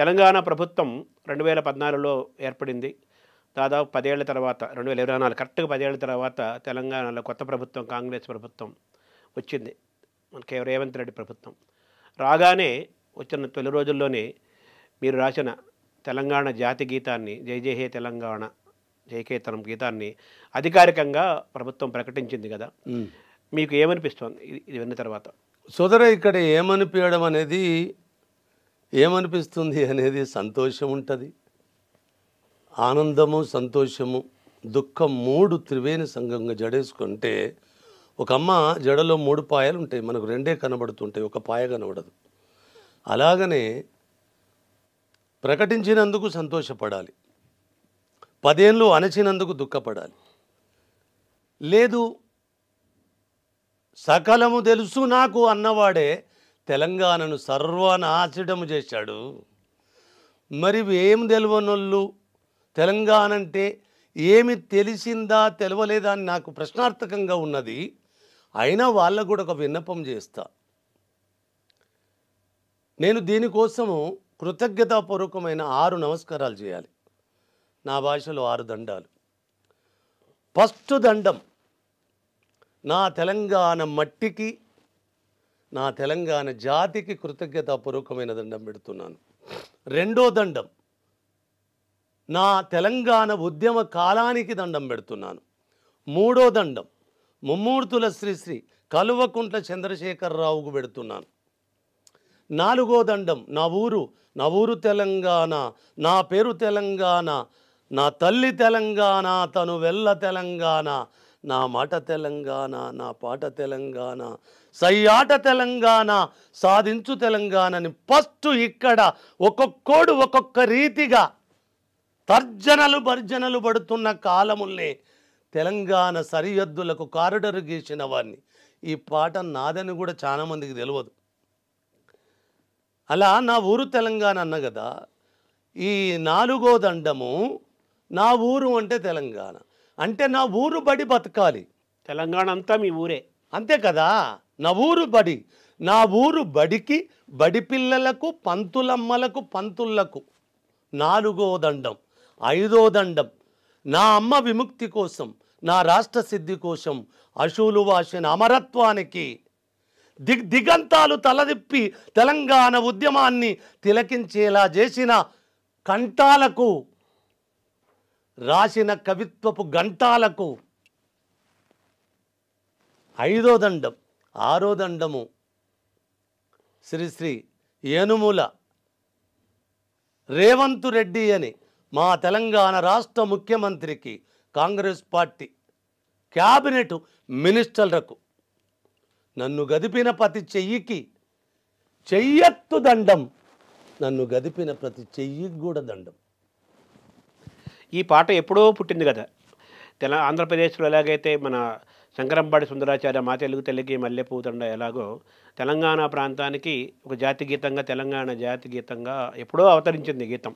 తెలంగాణ ప్రభుత్వం రెండు వేల పద్నాలుగులో ఏర్పడింది దాదాపు పదేళ్ల తర్వాత రెండు వేల ఇరవై నాలుగు కరెక్ట్గా పదేళ్ల తర్వాత తెలంగాణలో కొత్త ప్రభుత్వం కాంగ్రెస్ ప్రభుత్వం వచ్చింది మనకి రేవంత్ రెడ్డి ప్రభుత్వం రాగానే వచ్చిన తొలి రోజుల్లోనే మీరు రాసిన తెలంగాణ జాతి గీతాన్ని జై జయ హే తెలంగాణ జయకేతనం గీతాన్ని అధికారికంగా ప్రభుత్వం ప్రకటించింది కదా మీకు ఏమనిపిస్తోంది ఇది విన్న తర్వాత సోదరు ఇక్కడ ఏమనిపించడం అనేది ఏమనిపిస్తుంది అనేది సంతోషం ఉంటుంది ఆనందము సంతోషము దుఃఖం మూడు త్రివేణి సంఘంగా జడేసుకుంటే ఒక అమ్మ జడలో మూడు పాయలు ఉంటాయి మనకు రెండే కనబడుతుంటాయి ఒక పాయ కనబడదు అలాగనే ప్రకటించినందుకు సంతోషపడాలి పదేళ్ళు అణచినందుకు దుఃఖపడాలి లేదు సకలము తెలుసు నాకు అన్నవాడే తెలంగాణను సర్వనాశడము చేశాడు మరి ఏం తెలియనోళ్ళు తెలంగాణ అంటే ఏమి తెలిసిందా తెలవలేదా అని నాకు ప్రశ్నార్థకంగా ఉన్నది అయినా వాళ్ళకు కూడా ఒక విన్నపం చేస్తా నేను దీనికోసము కృతజ్ఞతాపూర్వకమైన ఆరు నమస్కారాలు చేయాలి నా భాషలో ఆరు దండాలు ఫస్ట్ దండం నా తెలంగాణ మట్టికి నా తెలంగాణ జాతికి కృతజ్ఞతాపూర్వకమైన దండం పెడుతున్నాను రెండో దండం నా తెలంగాణ ఉద్యమ కాలానికి దండం పెడుతున్నాను మూడో దండం ముమ్మూర్తుల శ్రీశ్రీ కలువకుంట్ల చంద్రశేఖరరావుకు పెడుతున్నాను నాలుగో దండం నా ఊరు నా ఊరు తెలంగాణ నా పేరు తెలంగాణ నా తల్లి తెలంగాణ తను వెళ్ళ తెలంగాణ నా మాట తెలంగాణ నా పాట తెలంగాణ సయ్యాట తెలంగాణ సాధించు తెలంగాణని ఫస్ట్ ఇక్కడ ఒక్కొక్కడు ఒక్కొక్క రీతిగా తర్జనలు భర్జనలు పడుతున్న కాలముల్ని తెలంగాణ సరిహద్దులకు కారిడరు గీసిన వారిని ఈ పాట నాదని కూడా చాలామందికి తెలియదు అలా నా ఊరు తెలంగాణ అన్న కదా ఈ నాలుగో దండము నా ఊరు అంటే తెలంగాణ అంటే నా ఊరు బడి బతకాలి తెలంగాణ అంతా మీ ఊరే అంతే కదా నా ఊరు బడి నా ఊరు బడికి బడి పిల్లలకు పంతులమ్మలకు పంతులకు నాలుగో దండం ఐదో దండం నా అమ్మ విముక్తి కోసం నా రాష్ట్ర సిద్ధి కోసం అశువులు వాసిన అమరత్వానికి దిగ్ దిగంతాలు తలదిప్పి తెలంగాణ ఉద్యమాన్ని తిలకించేలా చేసిన కంటాలకు రాసిన కవిత్వపు గంటాలకు ఐదో దండం ఆరో దండము శ్రీశ్రీ ఏనుముల రేవంత్ రెడ్డి అని మా తెలంగాణ రాష్ట్ర ముఖ్యమంత్రికి కాంగ్రెస్ పార్టీ క్యాబినెట్ మినిస్టర్లకు నన్ను గదిపిన ప్రతి చెయ్యికి చెయ్యత్తు దండం నన్ను గదిపిన ప్రతి చెయ్యికి కూడా దండం ఈ పాట ఎప్పుడో పుట్టింది కదా తెల ఆంధ్రప్రదేశ్లో ఎలాగైతే మన శంకరంపాడి సుందరాచార్య మా తెలుగు తెలుగు మల్లెపూ ఎలాగో తెలంగాణ ప్రాంతానికి ఒక జాతి గీతంగా తెలంగాణ జాతి గీతంగా ఎప్పుడో అవతరించింది గీతం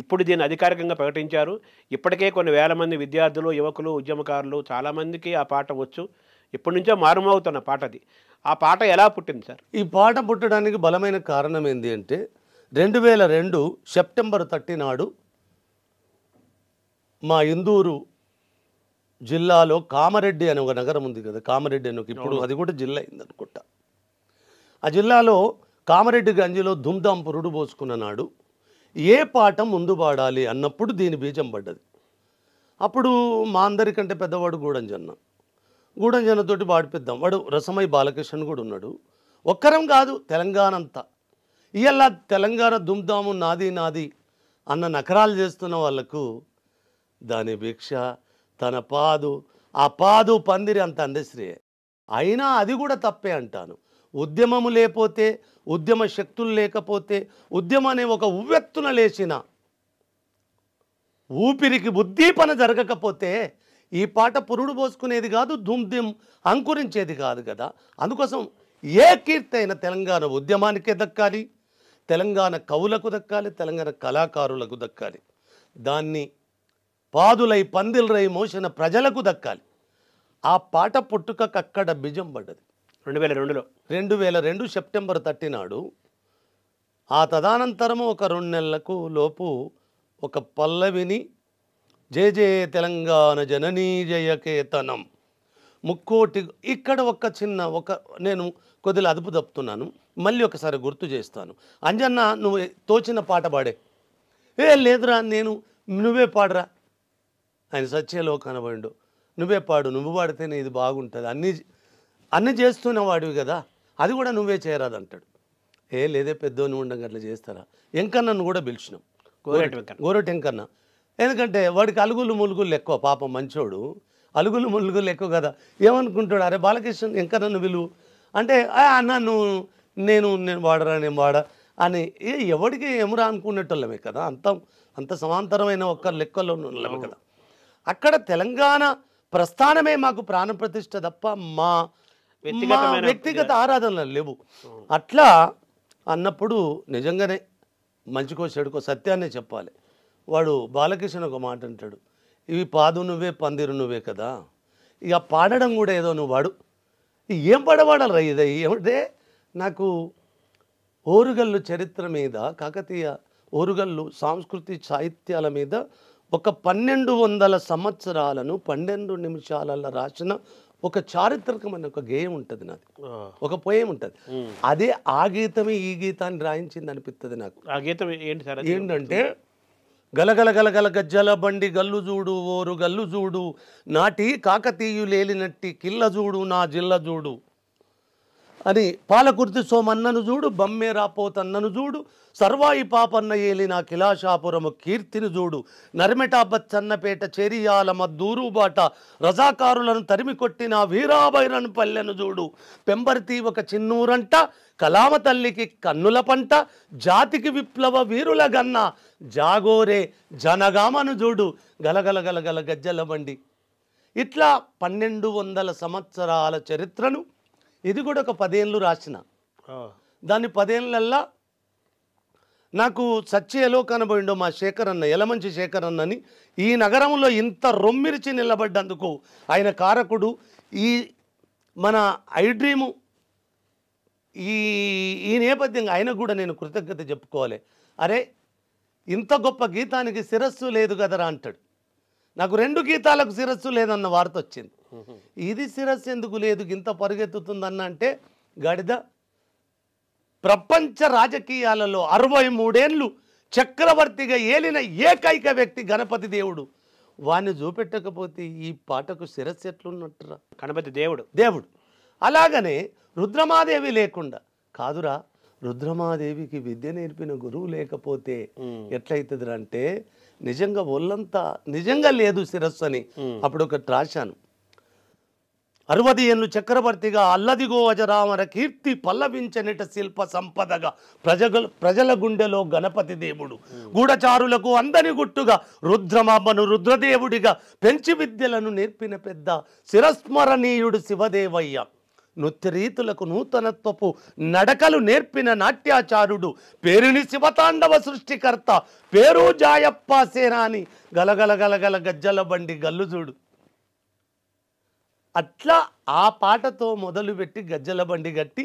ఇప్పుడు దీన్ని అధికారికంగా ప్రకటించారు ఇప్పటికే కొన్ని వేల మంది విద్యార్థులు యువకులు ఉద్యమకారులు చాలామందికి ఆ పాట వచ్చు ఇప్పటి నుంచో మారుమవుతున్న పాట అది ఆ పాట ఎలా పుట్టింది సార్ ఈ పాట పుట్టడానికి బలమైన కారణం ఏంటి అంటే రెండు వేల రెండు సెప్టెంబర్ థర్టీ నాడు మా ఇందూరు జిల్లాలో కామరెడ్డి అనే ఒక నగరం ఉంది కదా కామరెడ్డి అని ఒక ఇప్పుడు అది కూడా జిల్లా అయింది అనుకుంటా ఆ జిల్లాలో కామరెడ్డి గంజిలో దుమ్దాం పురుడు పోసుకున్న నాడు ఏ పాఠం ముందు పాడాలి అన్నప్పుడు దీని బీజం పడ్డది అప్పుడు మా అందరికంటే పెద్దవాడు గూడంజన్న గూడంజన్నతోటి పాడిపిద్దాం వాడు రసమై బాలకృష్ణ కూడా ఉన్నాడు ఒక్కరం కాదు తెలంగాణ అంతా ఇవాళ తెలంగాణ దుమ్దాము నాది నాది అన్న నకరాలు చేస్తున్న వాళ్లకు దాని భిక్ష తన పాదు ఆ పాదు పందిరి అంత అందశ్రీయే అయినా అది కూడా తప్పే అంటాను ఉద్యమము లేకపోతే ఉద్యమ శక్తులు లేకపోతే ఉద్యమం అనే ఒక ఉవ్వెత్తున లేచిన ఊపిరికి ఉద్దీపన జరగకపోతే ఈ పాట పురుడు పోసుకునేది కాదు దుమ్దిమ్ అంకురించేది కాదు కదా అందుకోసం ఏ కీర్తి అయినా తెలంగాణ ఉద్యమానికే దక్కాలి తెలంగాణ కవులకు దక్కాలి తెలంగాణ కళాకారులకు దక్కాలి దాన్ని పాదులై పందిలరై మోసిన ప్రజలకు దక్కాలి ఆ పాట పుట్టుకక్కడ బిజం పడ్డది రెండు వేల రెండులో రెండు వేల రెండు సెప్టెంబర్ తట్టినాడు ఆ తదానంతరము ఒక రెండు నెలలకు లోపు ఒక పల్లవిని జయ జయ తెలంగాణ జననీ జయకేతనం ముక్కోటి ఇక్కడ ఒక చిన్న ఒక నేను కొద్దిగా అదుపు తప్పుతున్నాను మళ్ళీ ఒకసారి గుర్తు చేస్తాను అంజన్న నువ్వు తోచిన పాట పాడే ఏ లేదురా నేను నువ్వే పాడరా ఆయన సత్యలోకాన వండు నువ్వే పాడు నువ్వు పాడితేనే ఇది బాగుంటుంది అన్నీ అన్నీ చేస్తూనే వాడివి కదా అది కూడా నువ్వే చేయరాదంటాడు ఏ లేదే పెద్దోని ఉండం అట్లా చేస్తారా ఎంకన్నను కూడా పిలిచినాం గోరటి ఎంకన్న ఎందుకంటే వాడికి అలుగులు ములుగులు ఎక్కువ పాపం మంచోడు అలుగులు ములుగులు ఎక్కువ కదా ఏమనుకుంటాడు అరే బాలకృష్ణ ఎంకన్నను విలువు అంటే అన్న నువ్వు నేను నేను వాడరా నేను వాడ అని ఏ ఎవడికి ఎమురా అనుకునేటోళ్ళమే కదా అంత అంత సమాంతరమైన ఒక్క లెక్కలో ఉన్నోళ్ళమే కదా అక్కడ తెలంగాణ ప్రస్థానమే మాకు ప్రాణప్రతిష్ట తప్ప మా వ్యక్తిగత ఆరాధనలు లేవు అట్లా అన్నప్పుడు నిజంగానే మంచికో చెడుకో సత్యాన్నే చెప్పాలి వాడు బాలకృష్ణ ఒక మాట అంటాడు ఇవి పాదు నువ్వే పందిరు నువ్వే కదా ఇక పాడడం కూడా ఏదో నువ్వు వాడు ఏం పడవాడాలరా ఇది ఏమంటే నాకు ఓరుగల్లు చరిత్ర మీద కాకతీయ ఓరుగల్లు సాంస్కృతి సాహిత్యాల మీద ఒక పన్నెండు వందల సంవత్సరాలను పన్నెండు నిమిషాలలో రాసిన ఒక చారిత్రకమైన ఒక గేయం ఉంటుంది నాది ఒక పోయం ఉంటుంది అదే ఆ గీతమే ఈ గీతాన్ని రాయించింది అనిపిస్తుంది నాకు ఆ గీతం ఏంటి సార్ ఏంటంటే గలగల గలగల గజ్జల బండి గల్లు చూడు ఓరు గల్లు చూడు నాటి కాకతీయులేలినట్టి కిల్ల చూడు నా జిల్ల చూడు అని పాలకుర్తి సోమన్నను చూడు బమ్మే రాపోతన్నను చూడు సర్వాయి పాపన్న ఏలి నా కిలాషాపురము కీర్తిని చూడు నరిమిటాబచ్చన్నపేట చన్నపేట చెరియాల మద్దూరు రజాకారులను తరిమి కొట్టిన వీరాభైరన్ పల్లెను చూడు పెంబర్తి ఒక చిన్నూరంట కలామ తల్లికి కన్నుల పంట జాతికి విప్లవ వీరుల గన్న జాగోరే జనగామను చూడు గలగలగలగల గజ్జల బండి ఇట్లా పన్నెండు వందల సంవత్సరాల చరిత్రను ఇది కూడా ఒక పదేళ్ళు రాసిన దాన్ని పదేళ్ళల్లా నాకు సచ్చి ఎలో కనబడిండో మా శేఖర్ అన్న ఎలమంచి శేఖర్ అన్నని ఈ నగరంలో ఇంత రొమ్మిరిచి నిలబడ్డందుకు ఆయన కారకుడు ఈ మన ఐ డ్రీము ఈ ఈ నేపథ్యంగా ఆయన కూడా నేను కృతజ్ఞత చెప్పుకోవాలి అరే ఇంత గొప్ప గీతానికి శిరస్సు లేదు కదరా అంటాడు నాకు రెండు గీతాలకు శిరస్సు లేదన్న వార్త వచ్చింది ఇది శిరస్సు ఎందుకు లేదు ఇంత పరుగెత్తుతుందన్న అంటే గాడిద ప్రపంచ రాజకీయాలలో అరవై మూడేళ్ళు చక్రవర్తిగా ఏలిన ఏకైక వ్యక్తి గణపతి దేవుడు వాణ్ణి చూపెట్టకపోతే ఈ పాటకు శిరస్సు ఎట్లున్నట్టురా గణపతి దేవుడు దేవుడు అలాగనే రుద్రమాదేవి లేకుండా కాదురా రుద్రమాదేవికి విద్య నేర్పిన గురువు లేకపోతే ఎట్లయితుందిరా అంటే నిజంగా ఒళ్ళంతా నిజంగా లేదు శిరస్సు అని అప్పుడు ఒకటి రాశాను అరవది చక్రవర్తిగా చక్రవర్తిగా గోవజరామర కీర్తి పల్లవించనిట శిల్ప సంపదగా ప్రజ ప్రజల గుండెలో గణపతి దేవుడు గూఢచారులకు అందని గుట్టుగా రుద్రమామను రుద్రదేవుడిగా పెంచి విద్యలను నేర్పిన పెద్ద శిరస్మరణీయుడు శివదేవయ్య నృత్యరీతులకు నూతనత్వపు నడకలు నేర్పిన నాట్యాచారుడు పేరుని శివతాండవ సృష్టికర్త పేరు జాయప్ప సేనాని గలగలగలగల గజ్జల బండి గల్లుజుడు అట్లా ఆ పాటతో మొదలుపెట్టి గజ్జల బండి గట్టి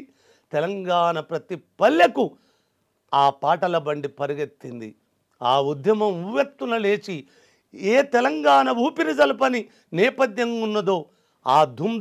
తెలంగాణ ప్రతి పల్లెకు ఆ పాటల బండి పరిగెత్తింది ఆ ఉద్యమం ఉవ్వెత్తున లేచి ఏ తెలంగాణ జలపని నేపథ్యం ఉన్నదో ఆ దుమ్